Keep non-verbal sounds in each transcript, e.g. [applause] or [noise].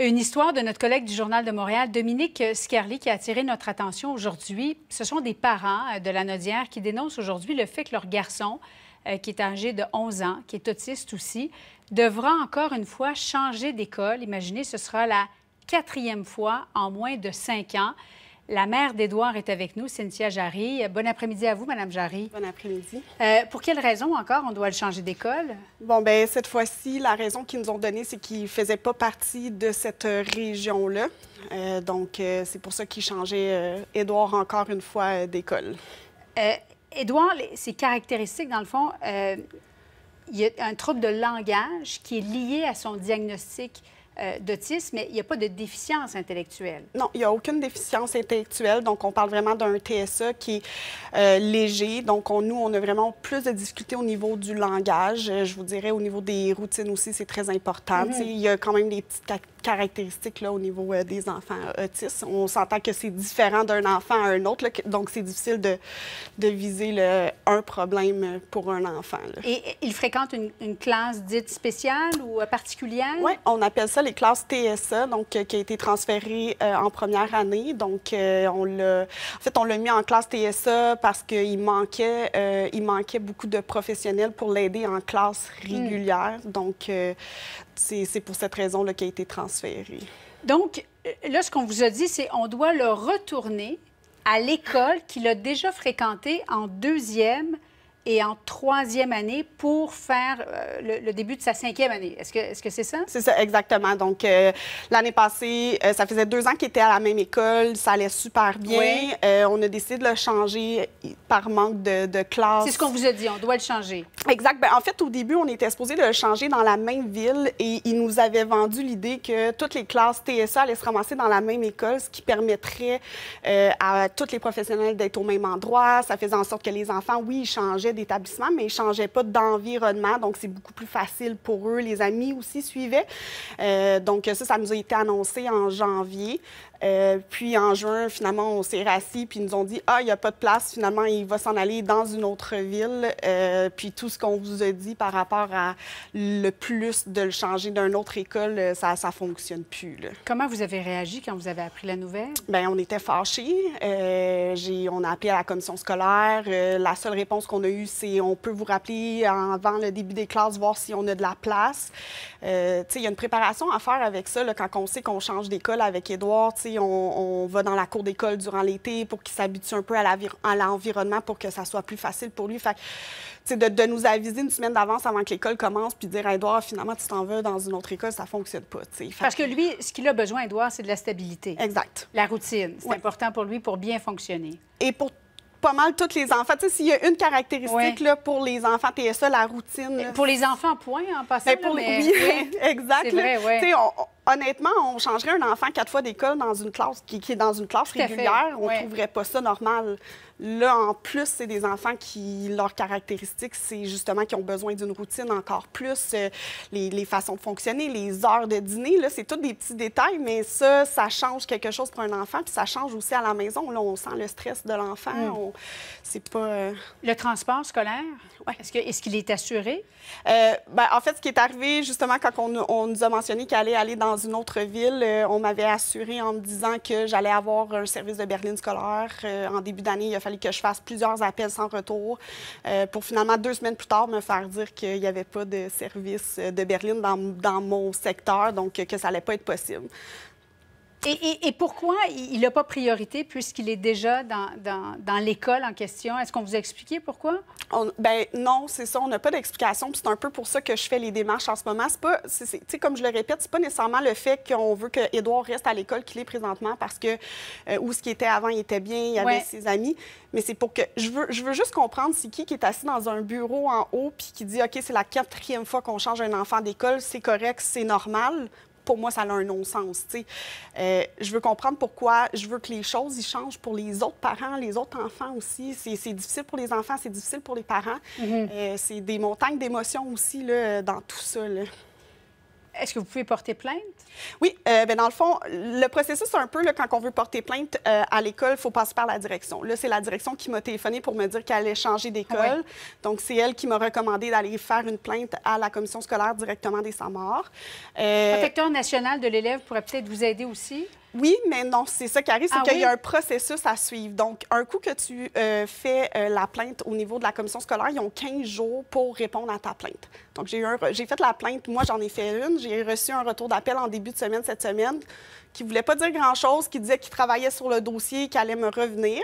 Une histoire de notre collègue du Journal de Montréal, Dominique Scarly, qui a attiré notre attention aujourd'hui. Ce sont des parents euh, de la Nodière qui dénoncent aujourd'hui le fait que leur garçon, euh, qui est âgé de 11 ans, qui est autiste aussi, devra encore une fois changer d'école. Imaginez, ce sera la quatrième fois en moins de cinq ans. La mère d'Édouard est avec nous, Cynthia Jarry. Bon après-midi à vous, Madame Jarry. Bon après-midi. Euh, pour quelle raison encore on doit le changer d'école? Bon, ben cette fois-ci, la raison qu'ils nous ont donnée, c'est qu'il ne faisait pas partie de cette région-là. Euh, donc, euh, c'est pour ça qu'ils changeaient Édouard encore une fois d'école. Édouard, ses caractéristiques, dans le fond, il y a un trouble de langage qui est lié à son diagnostic euh, d'autisme, mais il n'y a pas de déficience intellectuelle. Non, il n'y a aucune déficience intellectuelle. Donc, on parle vraiment d'un TSA qui est euh, léger. Donc, on, nous, on a vraiment plus de discuter au niveau du langage. Euh, je vous dirais, au niveau des routines aussi, c'est très important. Mm-hmm. Il y a quand même des petites caractéristiques là, au niveau euh, des enfants euh, autistes. On s'entend que c'est différent d'un enfant à un autre, donc c'est difficile de, viser un problème pour un enfant. Et il fréquente une, classe dite spéciale ou euh, particulière? Oui, on appelle ça les classes TSA, donc, qui a été transférée en première année. Donc, on En fait, on l'a mis en classe TSA parce qu'il manquait, beaucoup de professionnels pour l'aider en classe hmm. régulière c'est pour cette raison qu'il a été transféré. Donc, euh, là, ce qu'on vous a dit, c'est qu'on doit le retourner à l'école qu'il a déjà fréquentée en deuxième et en troisième année pour faire euh, le, début de sa cinquième année. Est-ce que c'est -ce ça? C'est ça, exactement. Donc, euh, l'année passée, ça faisait deux ans qu'il était à la même école. Ça allait super bien. on a décidé de le changer par manque de, de classe. C'est ce qu'on vous a dit, on doit le changer. Exact. Ben, en fait, au début, on était supposé de le changer dans la même ville et ils nous avaient vendu l'idée que toutes les classes TSA allaient se ramasser dans la même école, ce qui permettrait euh, à tous les professionnels d'être au même endroit. Ça faisait en sorte que les enfants, oui, ils changeaient d'établissement, mais ils ne changeaient pas d'environnement. Donc, c'est beaucoup plus facile pour eux. Les amis aussi suivaient. Euh, donc, ça, ça nous a été annoncé en janvier. Euh, puis en juin, finalement, on s'est rassis, puis ils nous ont dit Ah, il n'y a pas de place, finalement, il va s'en aller dans une autre ville. Euh, puis tout ce qu'on vous a dit par rapport à le plus de le changer d'une autre école, euh, ça ne fonctionne plus. Comment vous avez réagi quand vous avez appris la nouvelle? Bien, on était fâchés. on a appelé à la commission scolaire. la seule réponse qu'on a eue, c'est On peut vous rappeler avant le début des classes, voir si on a de la place. tu sais, il y a une préparation à faire avec ça, quand on sait qu'on change d'école avec Édouard. Tu on, va dans la cour d'école durant l'été pour qu'il s'habitue un peu à l'environnement pour que ça soit plus facile pour lui. Fait que, de, nous aviser une semaine d'avance avant que l'école commence puis dire, Edouard, finalement, tu t'en veux dans une autre école, ça fonctionne pas. sais Parce que lui, ce qu'il a besoin, Edouard, c'est de la stabilité. Exact. La routine. C'est important pour lui pour bien fonctionner. Et pour pas mal toutes les enfants. Tu s'il y a une caractéristique là, pour les enfants ça la routine. Euh, pour les enfants, point, en passant. pour les Oui, exact. honnêtement, on changerait un enfant quatre fois d'école dans une classe qui, qui, est dans une classe régulière. On ne trouverait pas ça normal. Là, en plus, c'est des enfants qui, leurs caractéristiques, c'est justement qu'ils ont besoin d'une routine encore plus, euh, les, façons de fonctionner, les heures de dîner. Là, c'est tous des petits détails, mais ça, ça change quelque chose pour un enfant, puis ça change aussi à la maison. Là, on sent le stress de l'enfant. Hmm. C'est pas... Euh, le transport scolaire, est-ce, que, est-ce qu'il est assuré? Euh, ben, en fait, ce qui est arrivé, justement, quand on, nous a mentionné qu'il allait aller dans une autre ville, on m'avait assuré en me disant que j'allais avoir un service de berline scolaire. en début d'année, il fallait que je fasse plusieurs appels sans retour euh, pour finalement, deux semaines plus tard, me faire dire qu'il n'y avait pas de service euh, de berline dans, dans mon secteur, donc euh, que ça n'allait pas être possible. Et, pourquoi il n'a pas priorité puisqu'il est déjà dans, l'école en question? Est-ce qu'on vous a expliqué pourquoi? ben non, c'est ça, on n'a pas d'explication. C'est un peu pour ça que je fais les démarches en ce moment. C'est pas, comme je le répète, c'est pas nécessairement le fait qu'on veut qu'Edouard reste à l'école qu'il est présentement parce que euh, où ce qui était avant, il était bien, il avait ses amis. Mais c'est pour que je veux, je veux juste comprendre c'est qui qui est assis dans un bureau en haut puis qui dit OK, c'est la quatrième fois qu'on change un enfant d'école, c'est correct, c'est normal pour moi, ça a un non-sens. Euh, je veux comprendre pourquoi, je veux que les choses y changent pour les autres parents, les autres enfants aussi. C'est difficile pour les enfants, c'est difficile pour les parents. Mhm. Euh, c'est des montagnes d'émotions aussi là, dans tout ça. Là. Est-ce que vous pouvez porter plainte? Oui, euh, ben, dans le fond, le processus, c'est un peu là, quand on veut porter plainte euh, à l'école, il faut passer par la direction. Là, c'est la direction qui m'a téléphoné pour me dire qu'elle allait changer d'école. Ah Donc, c'est elle qui m'a recommandé d'aller faire une plainte à la commission scolaire directement des sans-morts. Le euh, protecteur national de l'élève pourrait peut-être vous aider aussi? Oui, mais non, c'est ça qui arrive, c'est ah qu'il y a un processus à suivre. Donc, un coup que tu euh, fais euh, la plainte au niveau de la commission scolaire, ils ont 15 jours pour répondre à ta plainte. Donc, j'ai fait la plainte, moi j'en ai fait une, j'ai reçu un retour d'appel en début de semaine cette semaine qui ne voulait pas dire grand-chose, qui disait qu'il travaillait sur le dossier, qu'il allait me revenir.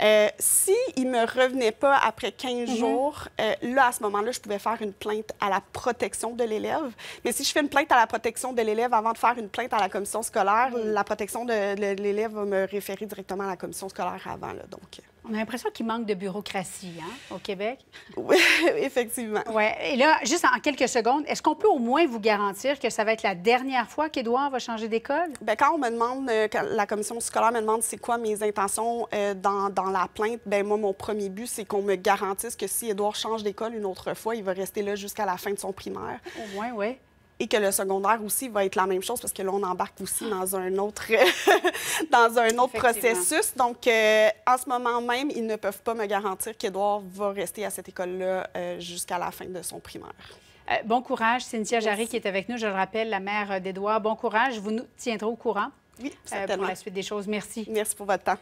Euh, si il me revenait pas après 15 mhm. jours, euh, là, à ce moment-là, je pouvais faire une plainte à la protection de l'élève. Mais si je fais une plainte à la protection de l'élève avant de faire une plainte à la commission scolaire, la protection de, l'élève va me référer directement à la commission scolaire avant. donc. On a l'impression qu'il manque de bureaucratie hein, au Québec. Oui, [laughs] effectivement. Ouais. Et là, juste en quelques secondes, est-ce qu'on peut au moins vous garantir que ça va être la dernière fois qu'Édouard va changer d'école? Ben, quand on me demande, euh, la commission scolaire me demande c'est quoi mes intentions euh, dans, la plainte, ben moi, mon premier but, c'est qu'on me garantisse que si Édouard change d'école une autre fois, il va rester là jusqu'à la fin de son primaire. Au moins, oui et que le secondaire aussi va être la même chose parce que là, on embarque aussi dans un autre, [laughs] dans un autre processus. Donc, euh, en ce moment même, ils ne peuvent pas me garantir qu'Édouard va rester à cette école-là euh, jusqu'à la fin de son primaire. Euh, bon courage, Cynthia Jarry qui est avec nous, je le rappelle, la mère d'Édouard. Bon courage, vous nous tiendrez au courant oui, pour la suite des choses. Merci. Merci pour votre temps.